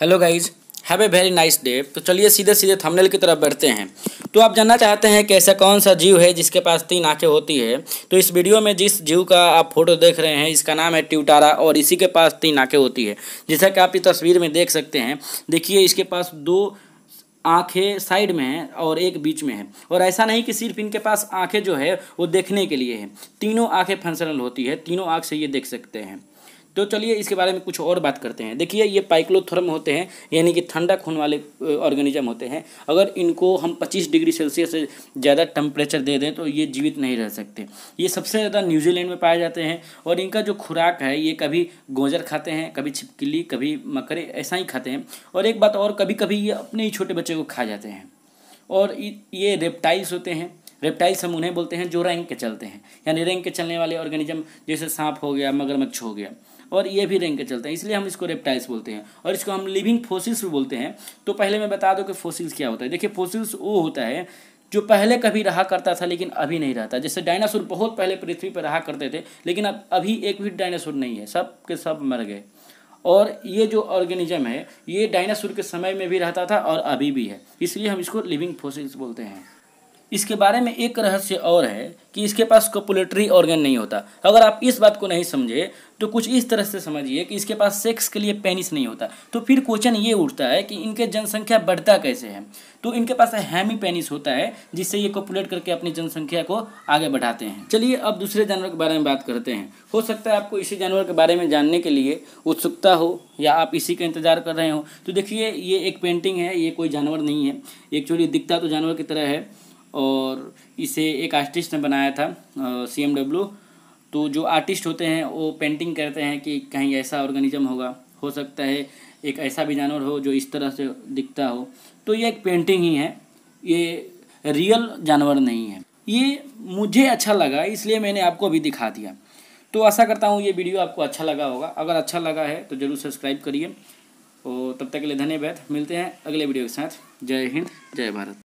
hello guys have a very nice day तो चलिए सीधे सीधे थंबनेल की तरफ बढ़ते हैं तो आप जानना चाहते हैं कि ऐसा कौन सा जीव है जिसके पास तीन आंखें होती है तो इस वीडियो में जिस जीव का आप फोटो देख रहे हैं इसका नाम है ट्यूटारा और इसी के पास तीन आंखें होती है जैसा कि आप इस तस्वीर में देख सकते हैं देखिए इसके पास दो आंखें साइड में हैं और एक बीच में है और ऐसा नहीं कि सिर्फ इनके पास आंखें जो है वो देखने के लिए है तीनों आंखें फंक्शनल होती है तीनों आँख से ये देख सकते हैं तो चलिए इसके बारे में कुछ और बात करते हैं देखिए ये पाइक्लोथर्म होते हैं यानी कि ठंडा खून वाले ऑर्गेनिज्म होते हैं अगर इनको हम पच्चीस डिग्री सेल्सियस से ज़्यादा टेम्परेचर दे दें तो ये जीवित नहीं रह सकते ये सबसे ज़्यादा न्यूजीलैंड में पाए जाते हैं और इनका जो खुराक है ये कभी गोजर खाते हैं कभी छिपकली कभी मकरे ऐसा ही खाते हैं और एक बात और कभी कभी ये अपने ही छोटे बच्चे को खा जाते हैं और ये रेप्टाइल्स होते हैं रेप्टाइल्स हम उन्हें बोलते हैं जो रैंक के चलते हैं यानी रैंक के चलने वाले ऑर्गेनिज्म जैसे सांप हो गया मगरमच्छ हो गया और ये भी रेंग के चलते हैं इसलिए हम इसको रेप्टाइल्स बोलते हैं और इसको हम लिविंग फोसिल्स भी बोलते हैं तो पहले मैं बता दूँ कि फोसिल्स क्या होता है देखिए फोसिल्स वो होता है जो पहले कभी रहा करता था लेकिन अभी नहीं रहता जैसे डायनासोर बहुत पहले पृथ्वी पर रहा करते थे लेकिन अब अभी एक भी डायनासोर नहीं है सब के सब मर गए और ये जो ऑर्गेनिज्म है ये डायनासोर के समय में भी रहता था और अभी भी है इसलिए हम इसको लिविंग फोसिल्स बोलते हैं इसके बारे में एक रहस्य और है कि इसके पास कोपुलेटरी ऑर्गन नहीं होता अगर आप इस बात को नहीं समझे तो कुछ इस तरह से समझिए कि इसके पास सेक्स के लिए पेनिस नहीं होता तो फिर क्वेश्चन ये उठता है कि इनके जनसंख्या बढ़ता कैसे है तो इनके पास हैमी पेनिस होता है जिससे ये कोपुलेट करके अपनी जनसंख्या को आगे बढ़ाते हैं चलिए अब दूसरे जानवर के बारे में बात करते हैं हो सकता है आपको इसी जानवर के बारे में जानने के लिए उत्सुकता हो या आप इसी का इंतजार कर रहे हो तो देखिए ये एक पेंटिंग है ये कोई जानवर नहीं है एक्चुअली दिखता तो जानवर की तरह है और इसे एक आर्टिस्ट ने बनाया था सी एम डब्ल्यू तो जो आर्टिस्ट होते हैं वो पेंटिंग करते हैं कि कहीं ऐसा ऑर्गेनिज्म होगा हो सकता है एक ऐसा भी जानवर हो जो इस तरह से दिखता हो तो ये एक पेंटिंग ही है ये रियल जानवर नहीं है ये मुझे अच्छा लगा इसलिए मैंने आपको अभी दिखा दिया तो आशा करता हूँ ये वीडियो आपको अच्छा लगा होगा अगर अच्छा लगा है तो ज़रूर सब्सक्राइब करिए और तब तक के लिए धन्यवाद मिलते हैं अगले वीडियो के साथ जय हिंद जय भारत